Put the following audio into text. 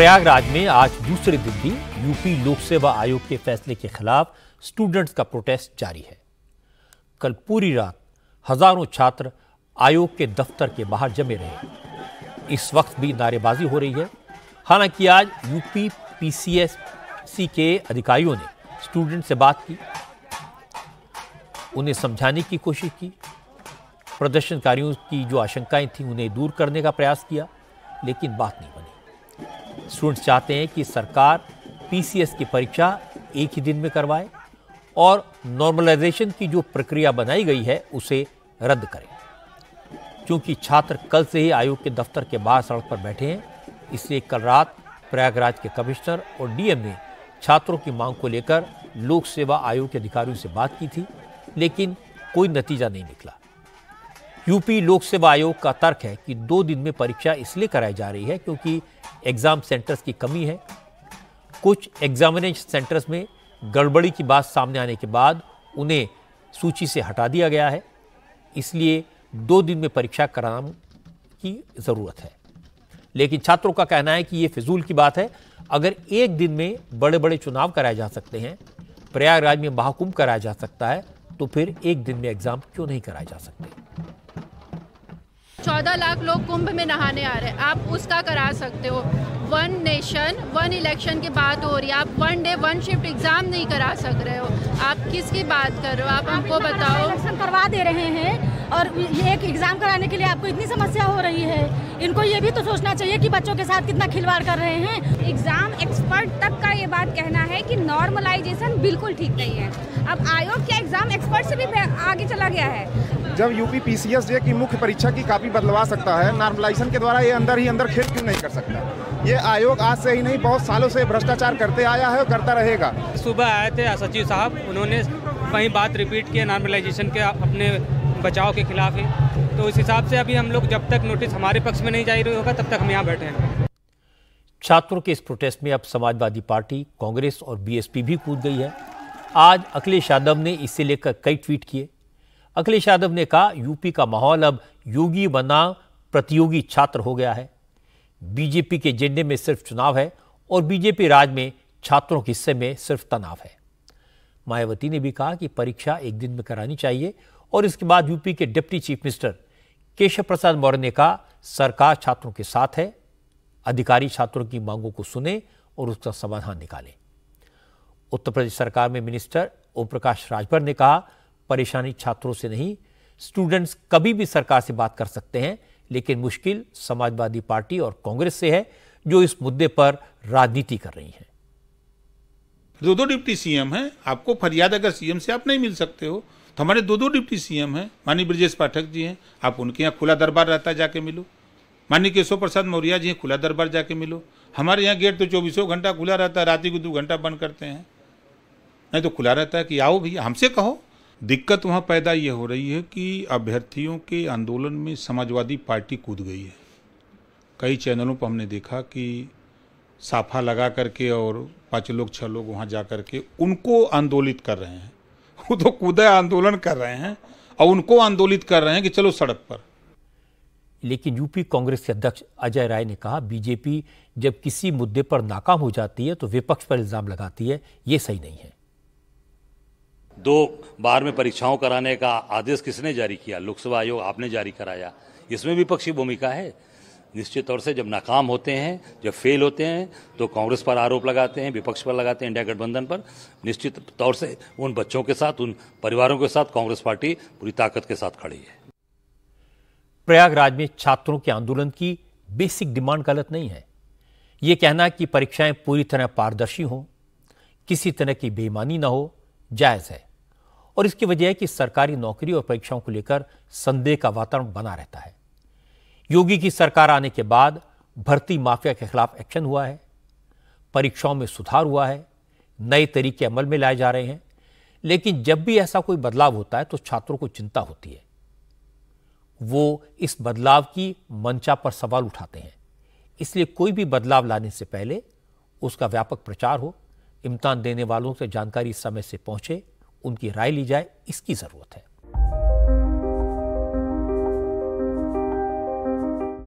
प्रयागराज में आज दूसरे दिन भी यूपी लोक सेवा आयोग के फैसले के खिलाफ स्टूडेंट्स का प्रोटेस्ट जारी है कल पूरी रात हजारों छात्र आयोग के दफ्तर के बाहर जमे रहे इस वक्त भी नारेबाजी हो रही है हालांकि आज यूपी पीसीएससी के अधिकारियों ने स्टूडेंट से बात की उन्हें समझाने की कोशिश की प्रदर्शनकारियों की जो आशंकाएं थी उन्हें दूर करने का प्रयास किया लेकिन बात नहीं स्टूडेंट्स चाहते हैं कि सरकार पीसीएस की परीक्षा एक ही दिन में करवाए और नॉर्मलाइजेशन की जो प्रक्रिया बनाई गई है उसे रद्द करें क्योंकि छात्र कल से ही आयोग के दफ्तर के बाहर सड़क पर बैठे हैं इसलिए कल रात प्रयागराज के कमिश्नर और डीएम ने छात्रों की मांग को लेकर लोक सेवा आयोग के अधिकारियों से बात की थी लेकिन कोई नतीजा नहीं निकला यूपी लोक सेवा आयोग का तर्क है कि दो दिन में परीक्षा इसलिए कराई जा रही है क्योंकि एग्ज़ाम सेंटर्स की कमी है कुछ एग्जामिनेशन सेंटर्स में गड़बड़ी की बात सामने आने के बाद उन्हें सूची से हटा दिया गया है इसलिए दो दिन में परीक्षा कराने की ज़रूरत है लेकिन छात्रों का कहना है कि ये फिजूल की बात है अगर एक दिन में बड़े बड़े चुनाव कराए जा सकते हैं प्रयागराज में महाकुंभ कराया जा सकता है तो फिर एक दिन में एग्ज़ाम क्यों नहीं कराए जा सकते चौदह लाख लोग कुंभ में नहाने आ रहे हैं आप उसका करा सकते हो वन नेशन वन इलेक्शन की बात हो रही है आप one day one shift exam नहीं करा सक रहे हो आप किसकी बात कर रहे हो आप हमको बताओ इलेक्शन करवा दे रहे हैं और ये एक एग्जाम कराने के लिए आपको इतनी समस्या हो रही है इनको ये भी तो सोचना चाहिए कि बच्चों के साथ कितना खिलवाड़ कर रहे हैं एग्जाम एक्सपर्ट तक का ये बात कहना है कि नॉर्मलाइजेशन बिल्कुल ठीक नहीं है अब आयोग क्या एग्जाम एक्सपर्ट से भी आगे चला गया है जब यूपी पीसीएस जे की मुख्य परीक्षा की कापी बदलवा सकता है नॉर्मलाइजेशन के द्वारा ये अंदर ही अंदर खेल क्यों नहीं कर सकता ये आयोग आज से ही नहीं बहुत सालों से भ्रष्टाचार करते आया है और करता रहेगा सुबह आए थे सचिव साहब उन्होंने कहीं बात रिपीट किया नॉर्मलाइजेशन के अपने बचाव के खिलाफ ही तो उस हिसाब से अभी हम लोग जब तक नोटिस हमारे पक्ष में नहीं जारी होगा तब तक हम यहाँ बैठे हैं छात्रों के इस प्रोटेस्ट में अब समाजवादी पार्टी कांग्रेस और बीएसपी भी कूद गई है आज अखिलेश यादव ने इसे लेकर कई ट्वीट किए अखिलेश यादव ने कहा यूपी का माहौल अब योगी बना प्रतियोगी छात्र हो गया है बीजेपी के एजेंडे में सिर्फ चुनाव है और बीजेपी राज में छात्रों के हिस्से में सिर्फ तनाव है मायावती ने भी कहा कि परीक्षा एक दिन में करानी चाहिए और इसके बाद यूपी के deputy chief minister Keshav Prasad Maurya ने कहा सरकार छात्रों के साथ है अधिकारी छात्रों की मांगों को सुने और उसका समाधान निकाले उत्तर प्रदेश सरकार में मिनिस्टर ओम प्रकाश राजभर ने कहा परेशानी छात्रों से नहीं स्टूडेंट्स कभी भी सरकार से बात कर सकते हैं लेकिन मुश्किल समाजवादी पार्टी और कांग्रेस से है जो इस मुद्दे पर राजनीति कर रही है दो दो डिप्टी सीएम हैं आपको फरियाद अगर सीएम से आप नहीं मिल सकते हो तो हमारे दो दो डिप्टी सीएम हैं माननीय ब्रजेश पाठक जी हैं आप उनके यहाँ खुला दरबार रहता जाके मिलो माननीय केशव प्रसाद मौर्य जी हैं खुला दरबार जाके मिलो हमारे यहाँ गेट तो चौबीसों घंटा खुला रहता है रात को दो घंटा बंद करते हैं नहीं तो खुला रहता है कि आओ भैया हमसे कहो दिक्कत वहाँ पैदा ये हो रही है कि अभ्यर्थियों के आंदोलन में समाजवादी पार्टी कूद गई है कई चैनलों पर हमने देखा कि साफा लगा करके और पाँच लोग छः लोग वहाँ जा करके उनको आंदोलित कर रहे हैं वो तो कूदा आंदोलन कर रहे हैं और उनको आंदोलित कर रहे हैं कि चलो सड़क पर लेकिन यूपी कांग्रेस के अध्यक्ष अजय राय ने कहा बीजेपी जब किसी मुद्दे पर नाकाम हो जाती है तो विपक्ष पर इल्जाम लगाती है ये सही नहीं है दो बार में परीक्षाओं कराने का आदेश किसने जारी किया लोकसभा आयोग आपने जारी कराया इसमें विपक्षी भूमिका है निश्चित तौर से जब नाकाम होते हैं जब फेल होते हैं तो कांग्रेस पर आरोप लगाते हैं विपक्ष पर लगाते हैं इंडिया गठबंधन पर निश्चित तौर से उन बच्चों के साथ उन परिवारों के साथ कांग्रेस पार्टी पूरी ताकत के साथ खड़ी है प्रयागराज में छात्रों के आंदोलन की बेसिक डिमांड गलत नहीं है यह कहना कि परीक्षाएं पूरी तरह पारदर्शी हों किसी तरह की बेईमानी ना हो जायज़ है और इसकी वजह है कि सरकारी नौकरी और परीक्षाओं को लेकर संदेह का वातावरण बना रहता है योगी की सरकार आने के बाद भर्ती माफिया के खिलाफ एक्शन हुआ है परीक्षाओं में सुधार हुआ है नए तरीके अमल में लाए जा रहे हैं लेकिन जब भी ऐसा कोई बदलाव होता है तो छात्रों को चिंता होती है वो इस बदलाव की मंशा पर सवाल उठाते हैं इसलिए कोई भी बदलाव लाने से पहले उसका व्यापक प्रचार हो इम्तान देने वालों से जानकारी समय से पहुंचे उनकी राय ली जाए इसकी ज़रूरत है